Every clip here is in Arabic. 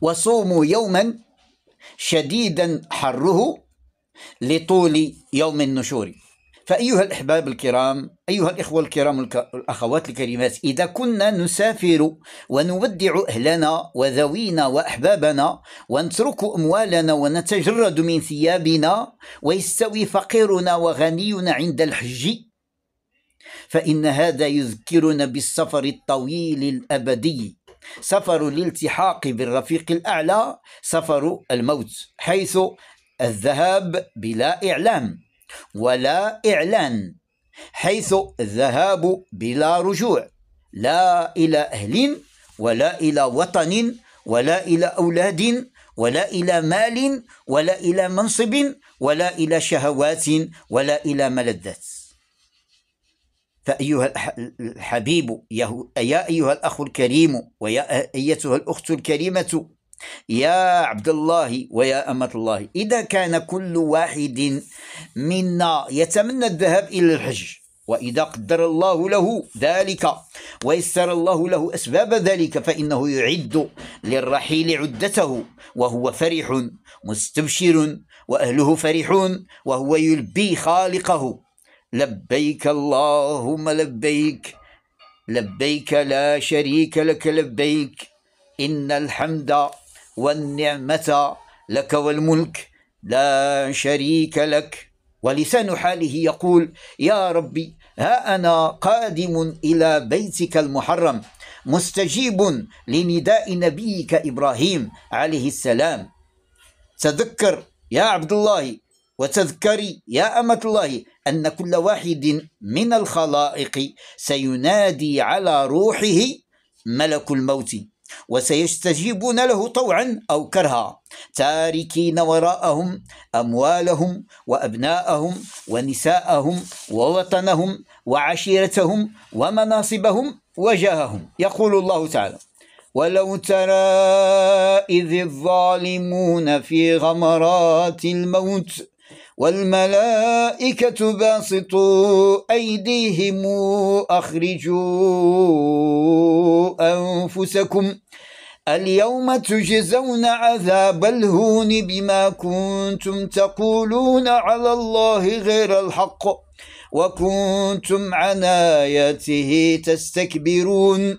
وصوموا يوما شديدا حره لطول يوم النشور فأيها الأحباب الكرام أيها الإخوة الكرام الأخوات الكريمات إذا كنا نسافر ونودع أهلنا وذوينا وأحبابنا ونترك أموالنا ونتجرد من ثيابنا ويستوي فقيرنا وغنينا عند الحج فإن هذا يذكرنا بالسفر الطويل الأبدي سفر الالتحاق بالرفيق الأعلى سفر الموت حيث الذهاب بلا إعلام ولا إعلان حيث الذهاب بلا رجوع لا إلى أهل ولا إلى وطن ولا إلى أولاد ولا إلى مال ولا إلى منصب ولا إلى شهوات ولا إلى ملذات فأيها الحبيب يا أيها الأخ الكريم ويا أيتها الأخت الكريمة يا عبد الله ويا أمة الله إذا كان كل واحد منا يتمنى الذهاب إلى الحج وإذا قدر الله له ذلك ويسر الله له أسباب ذلك فإنه يعد للرحيل عدته وهو فرح مستبشر وأهله فرحون وهو يلبي خالقه لبيك اللهم لبيك لبيك لا شريك لك لبيك إن الحمد والنعمة لك والملك لا شريك لك ولسان حاله يقول يا ربي ها أنا قادم إلى بيتك المحرم مستجيب لنداء نبيك إبراهيم عليه السلام تذكر يا عبد الله وتذكري يا أمة الله أن كل واحد من الخلائق سينادي على روحه ملك الموت وسيستجيبون له طوعا أو كرها تاركين وراءهم أموالهم وأبناءهم ونساءهم ووطنهم وعشيرتهم ومناصبهم وجاههم يقول الله تعالى ولو ترى إذ الظالمون في غمرات الموت والملائكة باسطوا أيديهم أخرجوا أنفسكم اليوم تجزون عذاب الهون بما كنتم تقولون على الله غير الحق وكنتم عن آياته تستكبرون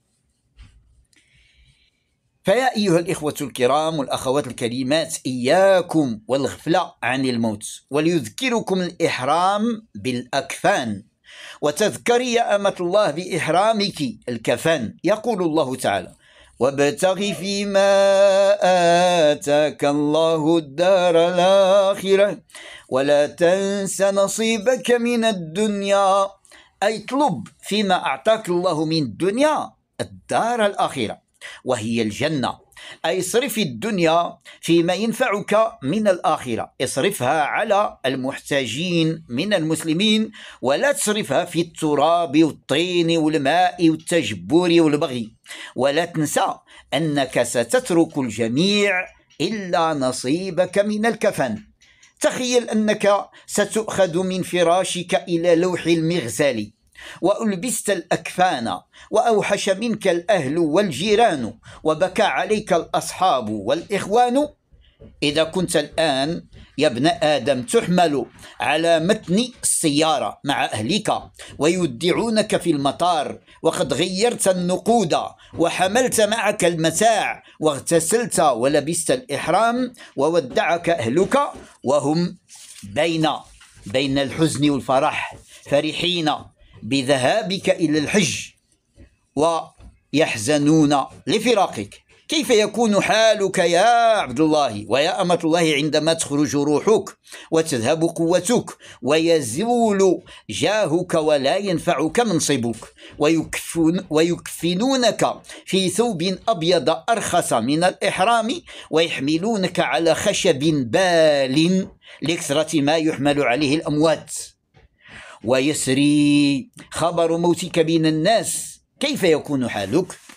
فيا أيها الإخوة الكرام والأخوات الكريمات إياكم والغفلة عن الموت وليذكركم الإحرام بالأكفان وتذكري يا أمة الله بإحرامك الكفان يقول الله تعالى وابتغ فيما آتاك الله الدار الآخرة ولا تنس نصيبك من الدنيا أي اطلب فيما أعطاك الله من الدنيا الدار الآخرة وهي الجنة أي صرف الدنيا فيما ينفعك من الآخرة اصرفها على المحتاجين من المسلمين ولا تصرفها في التراب والطين والماء والتجبر والبغي ولا تنسى أنك ستترك الجميع إلا نصيبك من الكفن تخيل أنك ستؤخذ من فراشك إلى لوح المغزل وألبست الأكفان وأوحش منك الأهل والجيران وبكى عليك الأصحاب والإخوان إذا كنت الآن يا ابن آدم تحمل على متن السيارة مع أهلك ويودعونك في المطار وقد غيرت النقود وحملت معك المتاع واغتسلت ولبست الإحرام وودعك أهلك وهم بين بين الحزن والفرح فرحين بذهابك إلى الحج ويحزنون لفراقك كيف يكون حالك يا عبد الله ويا أمة الله عندما تخرج روحك وتذهب قوتك ويزول جاهك ولا ينفعك منصبك ويكفن ويكفنونك في ثوب أبيض أرخص من الإحرام ويحملونك على خشب بال لكثرة ما يحمل عليه الأموات ويسري خبر موتك بين الناس كيف يكون حالك